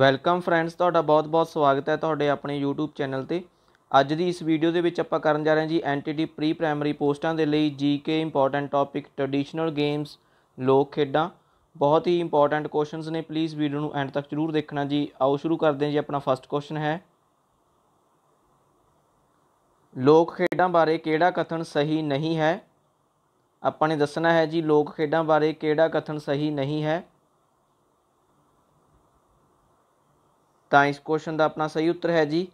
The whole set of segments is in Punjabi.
ਵੈਲਕਮ ਫਰੈਂਡਸ ਤੁਹਾਡਾ ਬਹੁਤ-ਬਹੁਤ ਸਵਾਗਤ ਹੈ ਤੁਹਾਡੇ ਆਪਣੇ YouTube ਚੈਨਲ ਤੇ ਅੱਜ ਦੀ ਇਸ ਵੀਡੀਓ ਦੇ ਵਿੱਚ ਆਪਾਂ ਕਰਨ ਜਾ ਰਹੇ ਹਾਂ ਜੀ ਐਨਟੀਟੀ ਪ੍ਰੀ ਪ੍ਰਾਇਮਰੀ ਪੋਸਟਾਂ ਦੇ ਲਈ GK important topic traditional games ਲੋਕ ਖੇਡਾਂ ਬਹੁਤ ਹੀ ਇੰਪੋਰਟੈਂਟ ਕੁਐਸਚਨਸ ਨੇ ਪਲੀਜ਼ ਵੀਡੀਓ ਨੂੰ ਐਂਡ ਤੱਕ ਜ਼ਰੂਰ ਦੇਖਣਾ ਜੀ ਆਓ ਸ਼ੁਰੂ ਕਰਦੇ ਹਾਂ ਜੀ ਆਪਣਾ ਫਸਟ ਕੁਐਸਚਨ ਹੈ ਲੋਕ ਖੇਡਾਂ ਬਾਰੇ ਕਿਹੜਾ ਕਥਨ ਸਹੀ ਨਹੀਂ ਹੈ ਆਪਾਂ ਨੇ ਦੱਸਣਾ ਹੈ ਜੀ ਲੋਕ ਖੇਡਾਂ ਬਾਰੇ ਕਿਹੜਾ ਕਥਨ ਸਹੀ ਨਹੀਂ ਹੈ ਤਾਂ ਇਸ ਕੁਐਸਚਨ ਦਾ ਆਪਣਾ ਸਹੀ ਉੱਤਰ ਹੈ ਜੀ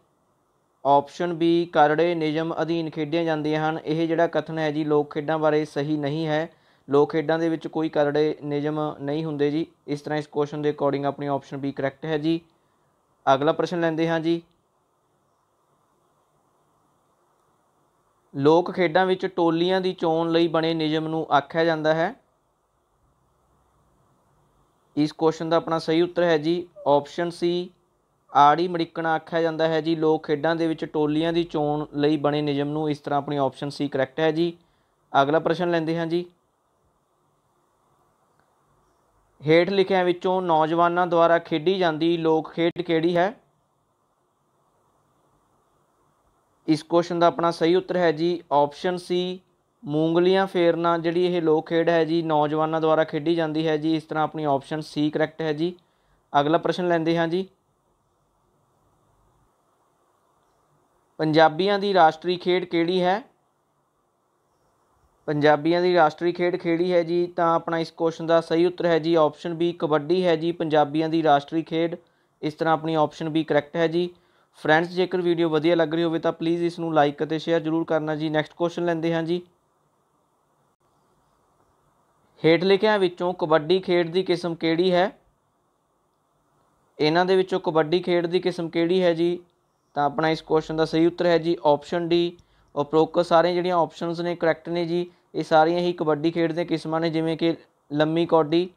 ਆਪਸ਼ਨ ਬੀ ਕਰੜੇ ਨਿਯਮ ਅਧੀਨ ਖੇਡੀਆਂ ਜਾਂਦੀਆਂ ਹਨ ਇਹ ਜਿਹੜਾ ਕਥਨ ਹੈ ਜੀ ਲੋਕ ਖੇਡਾਂ ਬਾਰੇ ਸਹੀ ਨਹੀਂ ਹੈ ਲੋਕ ਖੇਡਾਂ ਦੇ ਵਿੱਚ ਕੋਈ ਕਰੜੇ ਨਿਯਮ ਨਹੀਂ ਹੁੰਦੇ ਜੀ ਇਸ ਤਰ੍ਹਾਂ ਇਸ ਕੁਐਸਚਨ ਦੇ ਅਕੋਰਡਿੰਗ ਆਪਣੀ ਆਪਸ਼ਨ ਬੀ ਕਰੈਕਟ ਹੈ ਜੀ ਅਗਲਾ ਪ੍ਰਸ਼ਨ ਲੈਂਦੇ ਹਾਂ ਜੀ ਲੋਕ ਖੇਡਾਂ ਵਿੱਚ ਟੋਲੀਆਂ ਦੀ ਚੋਣ ਲਈ ਬਣੇ ਨਿਯਮ ਨੂੰ ਆਖਿਆ ਜਾਂਦਾ ਹੈ ਇਸ ਕੁਐਸਚਨ ਦਾ ਆਪਣਾ ਸਹੀ ਉੱਤਰ ਹੈ ਜੀ ਆਪਸ਼ਨ ਸੀ ਆੜੀ ਮੜਿਕਣਾ ਆਖਿਆ ਜਾਂਦਾ ਹੈ ਜੀ ਲੋਕ ਖੇਡਾਂ ਦੇ ਵਿੱਚ ਟੋਲੀਆਂ ਦੀ ਚੋਣ ਲਈ ਬਣੇ ਨਿਯਮ ਨੂੰ ਇਸ ਤਰ੍ਹਾਂ ਆਪਣੀ ਆਪਸ਼ਨ ਸੀ ਕਰੈਕਟ ਹੈ ਜੀ ਅਗਲਾ ਪ੍ਰਸ਼ਨ ਲੈਂਦੇ ਹਾਂ ਜੀ ਹੇਠ ਲਿਖਿਆਂ ਵਿੱਚੋਂ ਨੌਜਵਾਨਾਂ ਦੁਆਰਾ ਖੇਡੀ ਜਾਂਦੀ ਲੋਕ ਖੇਡ ਕਿਹੜੀ ਹੈ ਇਸ ਕੁਐਸਚਨ ਦਾ ਆਪਣਾ ਸਹੀ ਉੱਤਰ ਹੈ ਜੀ ਆਪਸ਼ਨ ਸੀ ਮੂੰਗਲੀਆਂ ਫੇਰਨਾ ਜਿਹੜੀ ਇਹ ਲੋਕ ਖੇਡ ਹੈ ਜੀ ਨੌਜਵਾਨਾਂ ਦੁਆਰਾ ਖੇਡੀ ਜਾਂਦੀ ਹੈ ਜੀ ਇਸ ਤਰ੍ਹਾਂ ਆਪਣੀ ਆਪਸ਼ਨ ਸੀ ਕਰੈਕਟ ਹੈ ਜੀ ਅਗਲਾ ਪ੍ਰਸ਼ਨ ਲੈਂਦੇ ਹਾਂ ਜੀ ਪੰਜਾਬੀਆਂ ਦੀ ਰਾਸ਼ਟਰੀ ਖੇਡ ਕਿਹੜੀ ਹੈ ਪੰਜਾਬੀਆਂ ਦੀ ਰਾਸ਼ਟਰੀ ਖੇਡ ਕਿਹੜੀ ਹੈ ਜੀ ਤਾਂ ਆਪਣਾ ਇਸ ਕੁਐਸਚਨ ਦਾ ਸਹੀ ਉੱਤਰ ਹੈ ਜੀ ਆਪਸ਼ਨ ਬੀ ਕਬੱਡੀ ਹੈ ਜੀ ਪੰਜਾਬੀਆਂ ਦੀ ਰਾਸ਼ਟਰੀ ਖੇਡ ਇਸ ਤਰ੍ਹਾਂ ਆਪਣੀ ਆਪਸ਼ਨ ਬੀ ਕਰੈਕਟ ਹੈ ਜੀ ਫਰੈਂਡਸ ਜੇਕਰ ਵੀਡੀਓ ਵਧੀਆ ਲੱਗ ਰਹੀ ਹੋਵੇ ਤਾਂ ਪਲੀਜ਼ ਇਸ ਨੂੰ ਲਾਈਕ ਅਤੇ ਸ਼ੇਅਰ ਜ਼ਰੂਰ ਕਰਨਾ ਜੀ ਨੈਕਸਟ ਕੁਐਸਚਨ ਲੈਂਦੇ ਹਾਂ ਜੀ ਹੇਠ ਲਿਖਿਆਂ ਵਿੱਚੋਂ ਕਬੱਡੀ ਖੇਡ ਦੀ ਕਿਸਮ ਕਿਹੜੀ ਹੈ ਇਹਨਾਂ ਦੇ ਵਿੱਚੋਂ ਕਬੱਡੀ ਖੇਡ ਦੀ ਕਿਸਮ ਕਿਹੜੀ ਹੈ ਜੀ ਤਾਂ ਆਪਣਾ ਇਸ ਕੁਐਸਚਨ ਦਾ ਸਹੀ ਉੱਤਰ ਹੈ ਜੀ ਆਪਸ਼ਨ ਡੀ ਉਪਰੋਕਤ ਸਾਰੀਆਂ ਜਿਹੜੀਆਂ ਆਪਸ਼ਨਸ ਨੇ ਕਰੈਕਟ ਨੇ ਜੀ ਇਹ ਸਾਰੀਆਂ ਹੀ ਕਬੱਡੀ ਖੇਡ ਦੇ ਕਿਸਮਾਂ ਨੇ ਜਿਵੇਂ ਕਿ ਲੰਮੀ ਕੌਡੀ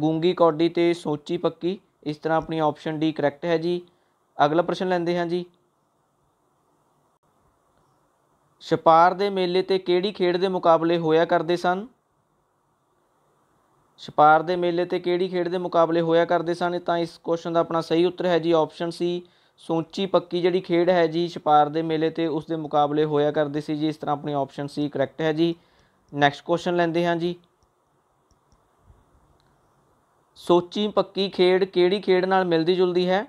ਗੂੰਗੀ ਕੌਡੀ ਤੇ ਸੋਚੀ ਪੱਕੀ ਇਸ ਤਰ੍ਹਾਂ ਆਪਣੀ ਆਪਸ਼ਨ ਡੀ ਕਰੈਕਟ ਹੈ ਜੀ ਅਗਲਾ ਪ੍ਰਸ਼ਨ ਲੈਂਦੇ ਹਾਂ ਜੀ ਛਪਾਰ ਦੇ ਮੇਲੇ ਤੇ ਕਿਹੜੀ ਖੇਡ ਦੇ ਮੁਕਾਬਲੇ ਹੋਇਆ ਕਰਦੇ ਸਨ ਛਪਾਰ ਦੇ ਮੇਲੇ ਤੇ ਕਿਹੜੀ ਖੇਡ ਦੇ ਮੁਕਾਬਲੇ ਹੋਇਆ ਕਰਦੇ ਸਨ ਤਾਂ ਇਸ ਕੁਐਸਚਨ ਦਾ ਆਪਣਾ ਸਹੀ ਉੱਤਰ ਹੈ ਜੀ ਆਪਸ਼ਨ ਸੀ ਸੋਚੀ ਪੱਕੀ ਜਿਹੜੀ ਖੇਡ ਹੈ ਜੀ ਛਪਾਰ ਦੇ ਮੇਲੇ ਤੇ ਉਸ ਦੇ ਮੁਕਾਬਲੇ ਹੋਇਆ ਕਰਦੇ ਸੀ ਜੀ ਇਸ ਤਰ੍ਹਾਂ ਆਪਣੀ ਆਪਸ਼ਨ ਸੀ ਕਰੈਕਟ ਹੈ ਜੀ ਨੈਕਸਟ ਕੁਐਸਚਨ ਲੈਂਦੇ ਹਾਂ ਜੀ ਸੋਚੀ ਪੱਕੀ ਖੇਡ ਕਿਹੜੀ ਖੇਡ ਨਾਲ ਮਿਲਦੀ ਜੁਲਦੀ ਹੈ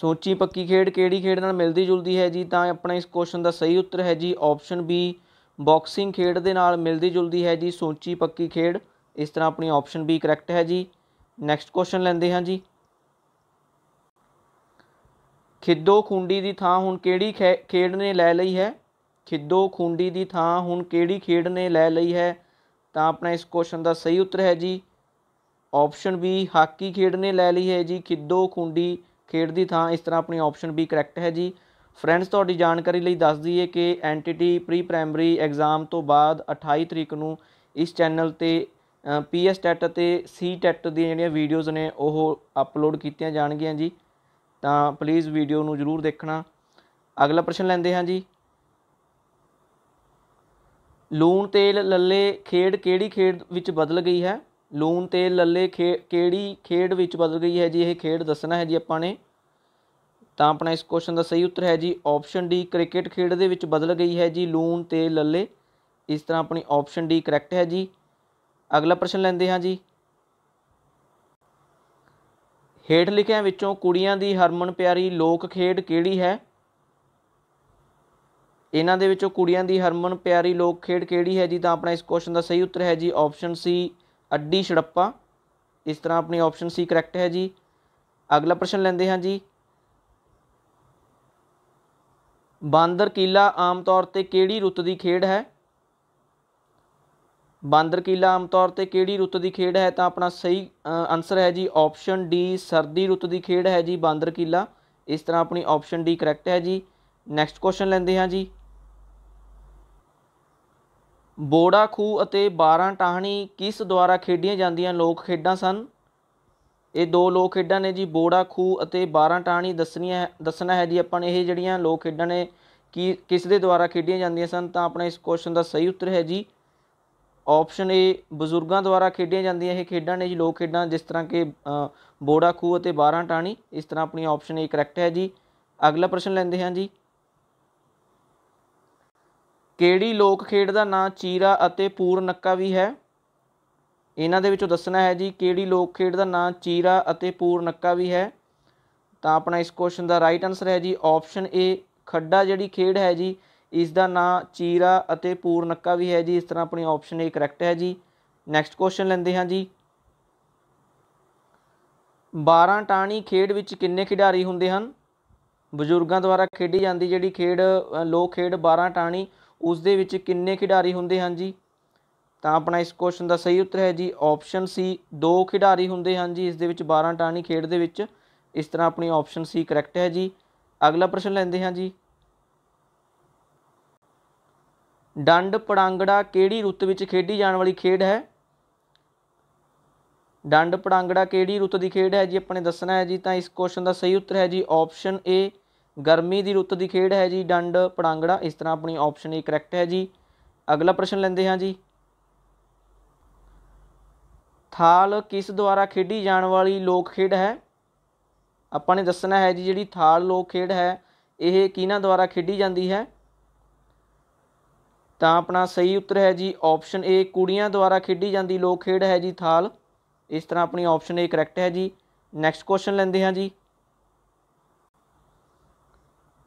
ਸੋਚੀ ਪੱਕੀ ਖੇਡ ਕਿਹੜੀ ਖੇਡ ਨਾਲ ਮਿਲਦੀ ਜੁਲਦੀ ਹੈ ਜੀ ਤਾਂ ਆਪਣਾ ਇਸ ਕੁਐਸਚਨ ਦਾ ਸਹੀ ਉੱਤਰ ਹੈ ਜੀ ਆਪਸ਼ਨ ਬੀ ਬਾਕਸਿੰਗ ਖੇਡ ਦੇ ਨਾਲ ਮਿਲਦੀ ਜੁਲਦੀ ਹੈ ਜੀ ਸੋਚੀ ਪੱਕੀ ਖੇਡ ਇਸ ਤਰ੍ਹਾਂ ਆਪਣੀ ਆਪਸ਼ਨ ਬੀ ਕਰੈਕਟ ਹੈ ਜੀ ਨੈਕਸਟ ਕੁਐਸਚਨ ਲੈਂਦੇ ਹਾਂ ਜੀ ਖਿੱਦੋ ਖੁੰਡੀ ਦੀ ਥਾਂ ਹੁਣ ਕਿਹੜੀ ਖੇਡ ਨੇ ਲੈ ਲਈ ਹੈ ਖਿੱਦੋ ਖੁੰਡੀ ਦੀ ਥਾਂ ਹੁਣ ਕਿਹੜੀ ਖੇਡ ਨੇ ਲੈ ਲਈ ਹੈ ਤਾਂ ਆਪਣਾ ਇਸ ਕੁਐਸਚਨ ਦਾ ਸਹੀ ਉੱਤਰ ਹੈ ਜੀ ਆਪਸ਼ਨ ਬੀ ਹਾਕੀ ਖੇਡ ਨੇ ਲੈ ਲਈ ਹੈ ਜੀ ਖਿੱਦੋ ਖੁੰਡੀ ਖੇਡ ਦੀ ਥਾਂ ਇਸ ਤਰ੍ਹਾਂ ਆਪਣੀ ਆਪਸ਼ਨ ਬੀ ਕਰੈਕਟ ਹੈ ਜੀ ਫਰੈਂਡਸ ਤੁਹਾਡੀ ਜਾਣਕਾਰੀ ਲਈ ਦੱਸ ਦਈਏ ਕਿ ਐਂਟੀਟੀ ਪ੍ਰੀ ਪ੍ਰਾਇਮਰੀ ਐਗਜ਼ਾਮ ਤੋਂ ਬਾਅਦ 28 ਤਰੀਕ ਨੂੰ ਇਸ ਚੈਨਲ ਤੇ ਪੀਐਸ ਟੈਟ ਅਤੇ ਸੀ ਟੈਟ ਦੀਆਂ ਜਿਹੜੀਆਂ ਵੀਡੀਓਜ਼ ਨੇ ਉਹ ਅਪਲੋਡ ਕੀਤੀਆਂ ਜਾਣਗੀਆਂ ਜੀ ਤਾਂ ਪਲੀਜ਼ ਵੀਡੀਓ ਨੂੰ ਜ਼ਰੂਰ ਦੇਖਣਾ ਅਗਲਾ ਪ੍ਰਸ਼ਨ ਲੈਂਦੇ ਹਾਂ ਜੀ ਲੂਣ ਤੇਲ ਲੱਲੇ ਖੇਡ ਕਿਹੜੀ ਖੇਡ ਵਿੱਚ ਬਦਲ ਗਈ ਹੈ ਲੂਣ ਤੇਲ ਲੱਲੇ ਕਿਹੜੀ ਖੇਡ ਵਿੱਚ ਬਦਲ ਗਈ ਹੈ ਜੀ ਇਹ ਖੇਡ ਦੱਸਣਾ ਹੈ ਜੀ ਆਪਾਂ ਨੇ ਤਾਂ ਆਪਣਾ ਇਸ ਕੁਐਸਚਨ ਦਾ ਸਹੀ ਉੱਤਰ ਹੈ ਜੀ ਆਪਸ਼ਨ ਡੀ ਕ੍ਰਿਕਟ ਖੇਡ ਦੇ ਵਿੱਚ ਬਦਲ ਗਈ ਹੈ ਜੀ ਲੂਣ ਤੇਲ ਲੱਲੇ ਇਸ ਤਰ੍ਹਾਂ ਆਪਣੀ ਆਪਸ਼ਨ ਡੀ ਕਰੈਕਟ ਹੈ ਜੀ ਅਗਲਾ ਪ੍ਰਸ਼ਨ ਲੈਂਦੇ ਹਾਂ ਜੀ ਹੇਠ ਲਿਖਿਆਂ ਵਿੱਚੋਂ ਕੁੜੀਆਂ ਦੀ ਹਰਮਨ ਪਿਆਰੀ ਲੋਕ ਖੇਡ ਕਿਹੜੀ ਹੈ ਇਹਨਾਂ ਦੇ ਵਿੱਚੋਂ ਕੁੜੀਆਂ ਦੀ ਹਰਮਨ ਪਿਆਰੀ ਲੋਕ ਖੇਡ ਕਿਹੜੀ ਹੈ ਜੀ ਤਾਂ ਆਪਣਾ ਇਸ ਕੁਐਸਚਨ ਦਾ ਸਹੀ ਉੱਤਰ ਹੈ ਜੀ ਆਪਸ਼ਨ ਸੀ ਅੱਡੀ ਛੜੱਪਾ ਇਸ ਤਰ੍ਹਾਂ ਆਪਣੀ ਆਪਸ਼ਨ ਸੀ ਕਰੈਕਟ ਹੈ ਜੀ ਅਗਲਾ ਪ੍ਰਸ਼ਨ ਲੈਂਦੇ ਹਾਂ ਜੀ ਬਾਂਦਰ ਕੀਲਾ ਆਮ ਤੌਰ ਤੇ ਕਿਹੜੀ ਰੁੱਤ ਦੀ ਖੇਡ ਹੈ ਬਾਂਦਰ ਕੀਲਾ ਆਮ ਤੌਰ ਤੇ ਕਿਹੜੀ ਰੁੱਤ ਦੀ ਖੇਡ ਹੈ ਤਾਂ ਆਪਣਾ ਸਹੀ ਆਨਸਰ ਹੈ ਜੀ ਆਪਸ਼ਨ ਡੀ ਸਰਦੀ ਰੁੱਤ ਦੀ ਖੇਡ ਹੈ ਜੀ ਬਾਂਦਰ ਕੀਲਾ ਇਸ ਤਰ੍ਹਾਂ ਆਪਣੀ ਆਪਸ਼ਨ ਡੀ ਕਰੈਕਟ ਹੈ ਜੀ ਨੈਕਸਟ ਕੁਐਸਚਨ ਲੈਂਦੇ ਹਾਂ ਜੀ ਬੋੜਾ ਖੂ ਅਤੇ 12 ਟਾਹਣੀ ਕਿਸ ਦੁਆਰਾ ਖੇਡੀਆਂ ਜਾਂਦੀਆਂ ਲੋਕ ਖੇਡਾਂ ਸਨ ਇਹ ਦੋ ਲੋਕ ਖੇਡਾਂ ਨੇ ਜੀ ਬੋੜਾ ਖੂ ਅਤੇ 12 ਟਾਹਣੀ ਦੱਸਣੀਆਂ ਦੱਸਣਾ ਹੈ ਜੀ ਆਪਾਂ ਨੇ ਇਹ ਜਿਹੜੀਆਂ ਲੋਕ ਖੇਡਾਂ ਨੇ ਕਿਸ ਦੇ ਦੁਆਰਾ ਖੇਡੀਆਂ ਜਾਂਦੀਆਂ ਸਨ ਤਾਂ ਆਪਣਾ ਇਸ ਕੁਐਸਚਨ ਦਾ ਸਹੀ ਉੱਤਰ ਹੈ ਜੀ ਆਪਸ਼ਨ ਏ ਬਜ਼ੁਰਗਾਂ ਦੁਆਰਾ ਖੇਡੀਆਂ ਜਾਂਦੀਆਂ ਇਹ ਖੇਡਾਂ ਨੇ ਜੀ ਲੋਕ ਖੇਡਾਂ ਜਿਸ ਤਰ੍ਹਾਂ ਕਿ ਬੋੜਾ ਖੂਹ ਅਤੇ 12 ਟਾਣੀ ਇਸ ਤਰ੍ਹਾਂ ਆਪਣੀ ਆਪਸ਼ਨ ਏ ਕਰੈਕਟ ਹੈ ਜੀ ਅਗਲਾ ਪ੍ਰਸ਼ਨ ਲੈਂਦੇ ਹਾਂ ਜੀ ਕਿਹੜੀ ਲੋਕ ਖੇਡ ਦਾ ਨਾਂ ਚੀਰਾ ਅਤੇ ਪੂਰ ਨੱਕਾ ਵੀ ਹੈ ਇਹਨਾਂ ਦੇ ਵਿੱਚੋਂ ਦੱਸਣਾ ਹੈ ਜੀ ਕਿਹੜੀ ਲੋਕ ਖੇਡ ਦਾ ਨਾਂ ਚੀਰਾ ਅਤੇ ਪੂਰ ਨੱਕਾ ਵੀ ਹੈ ਤਾਂ ਆਪਣਾ ਇਸ ਕੁਐਸਚਨ ਦਾ ਰਾਈਟ ਆਨਸਰ ਹੈ ਜੀ ਆਪਸ਼ਨ ਏ ਖੱਡਾ ਜਿਹੜੀ ਖੇਡ ਹੈ ਜੀ ਇਸ ਦਾ ਨਾਂ ਚੀਰਾ ਅਤੇ ਪੂਰਨੱਕਾ ਵੀ ਹੈ ਜੀ ਇਸ ਤਰ੍ਹਾਂ ਆਪਣੀ ਆਪਸ਼ਨ ਏ ਕਰੈਕਟ ਹੈ ਜੀ ਨੈਕਸਟ ਕੁਐਸਚਨ ਲੈਂਦੇ ਹਾਂ ਜੀ 12 ਟਾਣੀ ਖੇਡ ਵਿੱਚ ਕਿੰਨੇ ਖਿਡਾਰੀ ਹੁੰਦੇ ਹਨ ਬਜ਼ੁਰਗਾਂ ਦੁਆਰਾ ਖੇਡੀ ਜਾਂਦੀ ਜਿਹੜੀ ਖੇਡ ਲੋਕ ਖੇਡ 12 ਟਾਣੀ ਉਸ ਦੇ ਵਿੱਚ ਕਿੰਨੇ ਖਿਡਾਰੀ ਹੁੰਦੇ ਹਨ ਜੀ ਤਾਂ ਆਪਣਾ ਇਸ ਕੁਐਸਚਨ ਦਾ ਸਹੀ ਉੱਤਰ ਹੈ ਜੀ ਆਪਸ਼ਨ ਸੀ ਦੋ ਖਿਡਾਰੀ ਹੁੰਦੇ ਹਨ ਜੀ ਇਸ ਦੇ ਵਿੱਚ 12 ਟਾਣੀ ਖੇਡ ਦੇ ਵਿੱਚ ਇਸ ਤਰ੍ਹਾਂ ਆਪਣੀ ਆਪਸ਼ਨ ਸੀ ਕਰੈਕਟ ਹੈ ਜੀ ਅਗਲਾ ਪ੍ਰਸ਼ਨ ਲੈਂਦੇ ਹਾਂ ਜੀ ਡੰਡ ਪੜਾਂਗੜਾ ਕਿਹੜੀ ਰੁੱਤ ਵਿੱਚ ਖੇਡੀ ਜਾਣ ਵਾਲੀ ਖੇਡ ਹੈ ਡੰਡ ਪੜਾਂਗੜਾ ਕਿਹੜੀ ਰੁੱਤ ਦੀ ਖੇਡ ਹੈ ਜੀ ਆਪਣੇ ਦੱਸਣਾ ਹੈ ਜੀ ਤਾਂ ਇਸ ਕੁਐਸਚਨ ਦਾ ਸਹੀ ਉੱਤਰ ਹੈ ਜੀ ਆਪਸ਼ਨ ਏ ਗਰਮੀ ਦੀ ਰੁੱਤ ਦੀ ਖੇਡ ਹੈ ਜੀ ਡੰਡ ਪੜਾਂਗੜਾ ਇਸ ਤਰ੍ਹਾਂ ਆਪਣੀ ਆਪਸ਼ਨ ਏ ਕਰੈਕਟ ਹੈ ਜੀ ਅਗਲਾ ਪ੍ਰਸ਼ਨ ਲੈਂਦੇ ਹਾਂ ਜੀ ਥਾਲ ਕਿਸ ਦੁਆਰਾ ਖੇਡੀ ਜਾਣ ਵਾਲੀ ਲੋਕ ਖੇਡ ਹੈ ਆਪਾਂ ਨੇ ਦੱਸਣਾ ਹੈ ਜੀ ਜਿਹੜੀ ਥਾਲ ਲੋਕ ਖੇਡ ਹੈ ਇਹ ਕਿਹਨਾਂ ਦੁਆਰਾ ਖੇਡੀ ਜਾਂਦੀ ਹੈ ਤਾਂ ਆਪਣਾ ਸਹੀ ਉੱਤਰ ਹੈ ਜੀ ਆਪਸ਼ਨ ਏ ਕੁੜੀਆਂ ਦੁਆਰਾ ਖੇਡੀ ਜਾਂਦੀ ਲੋਕ ਖੇਡ ਹੈ ਜੀ ਥਾਲ ਇਸ ਤਰ੍ਹਾਂ ਆਪਣੀ ਆਪਸ਼ਨ ਏ ਕਰੈਕਟ ਹੈ ਜੀ ਨੈਕਸਟ ਕੁਐਸਚਨ ਲੈਂਦੇ ਹਾਂ ਜੀ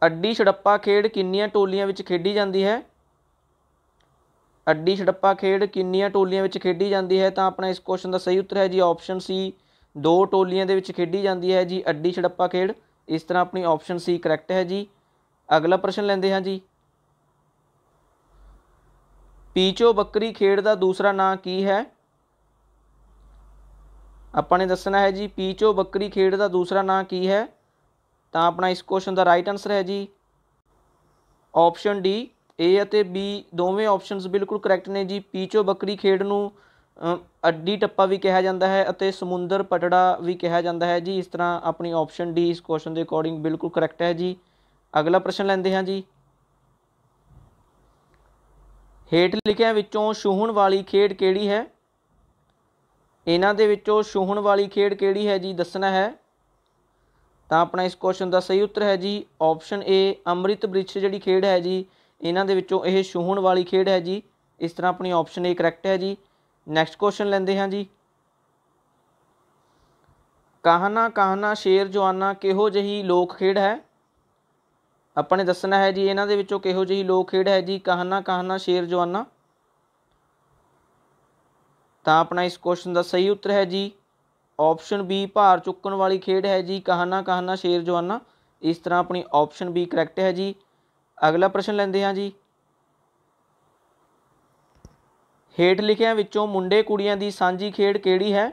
ਅੱਡੀ ਛੜੱਪਾ ਖੇਡ ਕਿੰਨੀਆਂ ਟੋਲੀਆਂ ਵਿੱਚ ਖੇਡੀ ਜਾਂਦੀ ਹੈ ਅੱਡੀ ਛੜੱਪਾ ਖੇਡ ਕਿੰਨੀਆਂ ਟੋਲੀਆਂ ਵਿੱਚ ਖੇਡੀ ਜਾਂਦੀ ਹੈ ਤਾਂ ਆਪਣਾ ਇਸ ਕੁਐਸਚਨ ਦਾ ਸਹੀ ਉੱਤਰ ਹੈ ਜੀ ਆਪਸ਼ਨ ਸੀ ਦੋ ਟੋਲੀਆਂ ਦੇ ਵਿੱਚ ਖੇਡੀ ਜਾਂਦੀ ਹੈ ਜੀ ਅੱਡੀ ਛੜੱਪਾ ਖੇਡ ਇਸ ਤਰ੍ਹਾਂ ਆਪਣੀ ਆਪਸ਼ਨ ਸੀ ਕਰੈਕਟ ਹੈ ਜੀ ਅਗਲਾ ਪ੍ਰਸ਼ਨ ਲੈਂਦੇ ਹਾਂ ਜੀ ਪੀਚੋ ਬੱਕਰੀ ਖੇਡ ਦਾ ਦੂਸਰਾ ਨਾਂ ਕੀ ਹੈ ਆਪਾਂ ਨੇ ਦੱਸਣਾ ਹੈ ਜੀ ਪੀਚੋ ਬੱਕਰੀ ਖੇਡ ਦਾ ਦੂਸਰਾ ਨਾਂ ਕੀ ਹੈ ਤਾਂ ਆਪਣਾ ਇਸ ਕੁਐਸਚਨ ਦਾ ਰਾਈਟ ਆਨਸਰ ਹੈ ਜੀ ਆਪਸ਼ਨ ਡੀ ਏ ਅਤੇ ਬੀ ਦੋਵੇਂ ਆਪਸ਼ਨਸ ਬਿਲਕੁਲ ਕਰੈਕਟ ਨੇ ਜੀ ਪੀਚੋ ਬੱਕਰੀ ਖੇਡ ਨੂੰ ਅੱਡੀ ਟੱਪਾ ਵੀ ਕਿਹਾ ਜਾਂਦਾ ਹੈ ਅਤੇ ਸਮੁੰਦਰ ਪਟੜਾ ਵੀ ਕਿਹਾ ਜਾਂਦਾ ਹੈ ਜੀ ਇਸ ਤਰ੍ਹਾਂ ਆਪਣੀ ਆਪਸ਼ਨ ਡੀ ਇਸ ਕੁਐਸਚਨ ਦੇ ਅਕੋਰਡਿੰਗ ਬਿਲਕੁਲ ਕਰੈਕਟ ਹੈ ਜੀ ਅਗਲਾ ਪ੍ਰਸ਼ਨ ਲੈਂਦੇ ਹਾਂ ਜੀ ਹੇਠ ਲਿਖਿਆਂ ਵਿੱਚੋਂ ਛੂਹਣ ਵਾਲੀ ਖੇਡ ਕਿਹੜੀ ਹੈ ਇਹਨਾਂ ਦੇ ਵਿੱਚੋਂ ਛੂਹਣ ਵਾਲੀ ਖੇਡ ਕਿਹੜੀ ਹੈ ਜੀ ਦੱਸਣਾ ਹੈ ਤਾਂ ਆਪਣਾ ਇਸ ਕੁਐਸਚਨ ਦਾ ਸਹੀ ਉੱਤਰ ਹੈ ਜੀ ਆਪਸ਼ਨ ਏ ਅੰਮ੍ਰਿਤ ਬ੍ਰਿਛ ਜਿਹੜੀ ਖੇਡ ਹੈ ਜੀ ਇਹਨਾਂ ਦੇ ਵਿੱਚੋਂ ਇਹ ਛੂਹਣ ਵਾਲੀ ਖੇਡ ਹੈ ਜੀ ਇਸ ਤਰ੍ਹਾਂ ਆਪਣੀ ਆਪਸ਼ਨ ਏ ਕਰੈਕਟ ਹੈ ਜੀ ਨੈਕਸਟ ਕੁਐਸਚਨ ਲੈਂਦੇ ਹਾਂ ਜੀ ਕਹਾਣਾ ਕਹਾਣਾ ਸ਼ੇਰ ਜਵਾਨਾ ਕਿਹੋ ਜਹੀ ਲੋਕ ਖੇਡ ਹੈ ਆਪਾਂ ਨੇ ਦੱਸਣਾ ਹੈ ਜੀ ਇਹਨਾਂ ਦੇ ਵਿੱਚੋਂ ਕਿਹੋ ਜਿਹੀ ਲੋਕ ਖੇਡ ਹੈ ਜੀ ਕਹਾਣਾ ਕਹਾਣਾ ਸ਼ੇਰ ਜਵਾਨਾ ਤਾਂ ਆਪਣਾ ਇਸ ਕੁਐਸਚਨ ਦਾ ਸਹੀ ਉੱਤਰ ਹੈ ਜੀ ਆਪਸ਼ਨ ਬੀ ਭਾਰ ਚੁੱਕਣ ਵਾਲੀ ਖੇਡ ਹੈ ਜੀ ਕਹਾਣਾ ਕਹਾਣਾ ਸ਼ੇਰ ਜਵਾਨਾ ਇਸ ਤਰ੍ਹਾਂ ਆਪਣੀ ਆਪਸ਼ਨ ਬੀ ਕਰੈਕਟ ਹੈ ਜੀ ਅਗਲਾ ਪ੍ਰਸ਼ਨ ਲੈਂਦੇ ਹਾਂ ਜੀ ਹੇਠ ਲਿਖਿਆਂ ਵਿੱਚੋਂ ਮੁੰਡੇ ਕੁੜੀਆਂ ਦੀ ਸਾਂਝੀ ਖੇਡ ਕਿਹੜੀ ਹੈ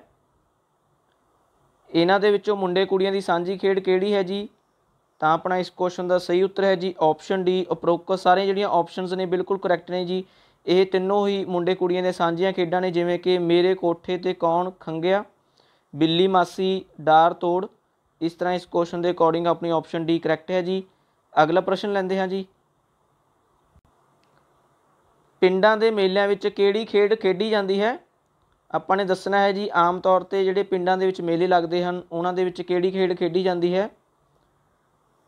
ਇਹਨਾਂ ਦੇ ਵਿੱਚੋਂ ਮੁੰਡੇ ਕੁੜੀਆਂ ਦੀ ਸਾਂਝੀ ਖੇਡ ਕਿਹੜੀ ਹੈ ਜੀ ਤਾਂ ਆਪਣਾ ਇਸ ਕੁਐਸਚਨ ਦਾ ਸਹੀ ਉੱਤਰ ਹੈ ਜੀ ਆਪਸ਼ਨ ਡੀ ਉਪਰੋਕਤ ਸਾਰੇ ਜਿਹੜੀਆਂ ਆਪਸ਼ਨਸ ਨੇ ਬਿਲਕੁਲ ਕਰੈਕਟ ਨੇ ਜੀ ਇਹ ਤਿੰਨੋਂ ਹੀ ਮੁੰਡੇ ਕੁੜੀਆਂ ਦੇ ਸਾਂਝੀਆਂ ਖੇਡਾਂ ਨੇ ਜਿਵੇਂ ਕਿ ਮੇਰੇ ਕੋਠੇ ਤੇ ਕੌਣ ਖੰਗਿਆ ਬਿੱਲੀ ਮਾਸੀ ਡਾਰ ਤੋੜ ਇਸ ਤਰ੍ਹਾਂ ਇਸ ਕੁਐਸਚਨ ਦੇ ਅਕੋਰਡਿੰਗ ਆਪਣੀ ਆਪਸ਼ਨ ਡੀ ਕਰੈਕਟ ਹੈ ਜੀ ਅਗਲਾ ਪ੍ਰਸ਼ਨ ਲੈਂਦੇ ਹਾਂ ਜੀ ਪਿੰਡਾਂ ਦੇ ਮੇਲਿਆਂ ਵਿੱਚ ਕਿਹੜੀ ਖੇਡ ਖੇਡੀ ਜਾਂਦੀ ਹੈ ਆਪਾਂ ਨੇ ਦੱਸਣਾ ਹੈ ਜੀ ਆਮ ਤੌਰ ਤੇ ਜਿਹੜੇ ਪਿੰਡਾਂ ਦੇ ਵਿੱਚ ਮੇਲੇ ਲੱਗਦੇ ਹਨ ਉਹਨਾਂ ਦੇ ਵਿੱਚ ਕਿਹੜੀ ਖੇਡ ਖੇਡੀ ਜਾਂਦੀ ਹੈ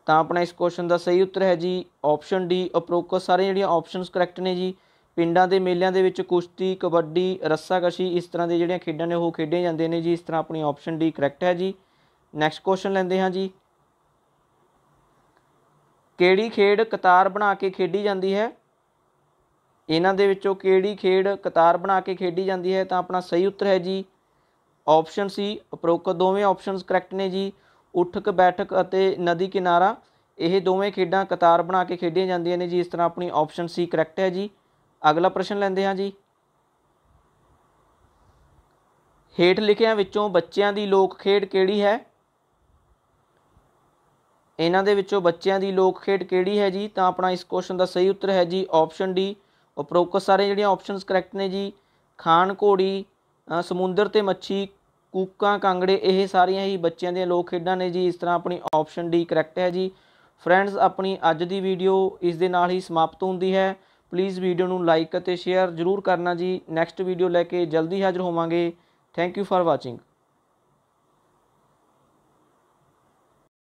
ਤਾਂ ਆਪਣਾ ਇਸ ਕੁਐਸਚਨ ਦਾ ਸਹੀ ਉੱਤਰ ਹੈ ਜੀ ਆਪਸ਼ਨ ਡੀ ਅਪਰੋਕਸ ਸਾਰੇ ਜਿਹੜੀਆਂ ਆਪਸ਼ਨਸ ਕਰੈਕਟ ਨੇ ਜੀ ਪਿੰਡਾਂ ਦੇ ਮੇਲਿਆਂ ਦੇ ਵਿੱਚ ਕੁਸ਼ਤੀ ਕਬੱਡੀ ਰੱਸਾਕਸ਼ੀ ਇਸ ਤਰ੍ਹਾਂ ਦੇ ਜਿਹੜੀਆਂ ਖੇਡਾਂ ਨੇ ਉਹ ਖੇਡੀਆਂ ਜਾਂਦੇ ਨੇ ਜੀ ਇਸ ਤਰ੍ਹਾਂ ਆਪਣੀ ਆਪਸ਼ਨ ਡੀ ਕਰੈਕਟ ਹੈ ਜੀ ਨੈਕਸਟ ਕੁਐਸਚਨ ਲੈਂਦੇ ਹਾਂ ਜੀ ਕਿਹੜੀ ਖੇਡ ਕਤਾਰ ਬਣਾ ਕੇ ਖੇਡੀ ਜਾਂਦੀ ਹੈ ਇਹਨਾਂ ਦੇ ਵਿੱਚੋਂ ਕਿਹੜੀ ਖੇਡ ਕਤਾਰ ਬਣਾ ਕੇ ਖੇਡੀ ਜਾਂਦੀ ਹੈ ਤਾਂ ਆਪਣਾ ਸਹੀ ਉੱਤਰ ਹੈ ਜੀ ਆਪਸ਼ਨ ਸੀ ਉਪਰੋਕਤ ਦੋਵੇਂ ਆਪਸ਼ਨਸ ਕਰੈਕਟ ਨੇ ਜੀ ਉਠਕ ਬੈਠਕ ਅਤੇ ਨਦੀ ਕਿਨਾਰਾ ਇਹ ਦੋਵੇਂ ਖੇਡਾਂ ਕਤਾਰ ਬਣਾ ਕੇ ਖੇਡੀਆਂ ਜਾਂਦੀਆਂ ਨੇ ਜੀ ਇਸ ਤਰ੍ਹਾਂ ਆਪਣੀ ਆਪਸ਼ਨ ਸੀ ਕਰੈਕਟ ਹੈ ਜੀ ਅਗਲਾ ਪ੍ਰਸ਼ਨ ਲੈਂਦੇ ਹਾਂ ਜੀ ਹੇਠ ਲਿਖਿਆਂ ਵਿੱਚੋਂ ਬੱਚਿਆਂ ਦੀ ਲੋਕ ਖੇਡ ਕਿਹੜੀ ਹੈ ਇਹਨਾਂ ਦੇ ਵਿੱਚੋਂ ਬੱਚਿਆਂ ਦੀ ਲੋਕ ਖੇਡ ਕਿਹੜੀ ਹੈ ਜੀ ਤਾਂ ਆਪਣਾ ਇਸ ਕੁਐਸਚਨ ਦਾ ਸਹੀ ਉੱਤਰ ਹੈ ਜੀ ਆਪਸ਼ਨ ਡੀ ਉਪਰੋਕਤ ਸਾਰੇ ਜਿਹੜੀਆਂ ਆਪਸ਼ਨਸ ਕਰੈਕਟ ਨੇ ਜੀ ਖਾਨ ਘੋੜੀ ਸਮੁੰਦਰ ਤੇ ਮੱਛੀ ਕੂਕਾਂ ਕਾਂਗੜੇ ਇਹ ਸਾਰੀਆਂ ਹੀ ਬੱਚਿਆਂ ਦੀਆਂ ਲੋਕ ਖੇਡਾਂ ਨੇ ਜੀ ਇਸ ਤਰ੍ਹਾਂ ਆਪਣੀ ਆਪਸ਼ਨ ਡੀ ਕਰੈਕਟ ਹੈ ਜੀ ਫਰੈਂਡਸ ਆਪਣੀ ਅੱਜ ਦੀ ਵੀਡੀਓ ਇਸ ਦੇ ਨਾਲ ਹੀ ਸਮਾਪਤ ਹੁੰਦੀ ਹੈ ਪਲੀਜ਼ ਵੀਡੀਓ ਨੂੰ ਲਾਈਕ ਅਤੇ ਸ਼ੇਅਰ ਜ਼ਰੂਰ ਕਰਨਾ ਜੀ ਨੈਕਸਟ ਵੀਡੀਓ ਲੈ ਕੇ ਜਲਦੀ ਹਾਜ਼ਰ ਹੋਵਾਂਗੇ ਥੈਂਕ ਯੂ ਫਾਰ ਵਾਚਿੰਗ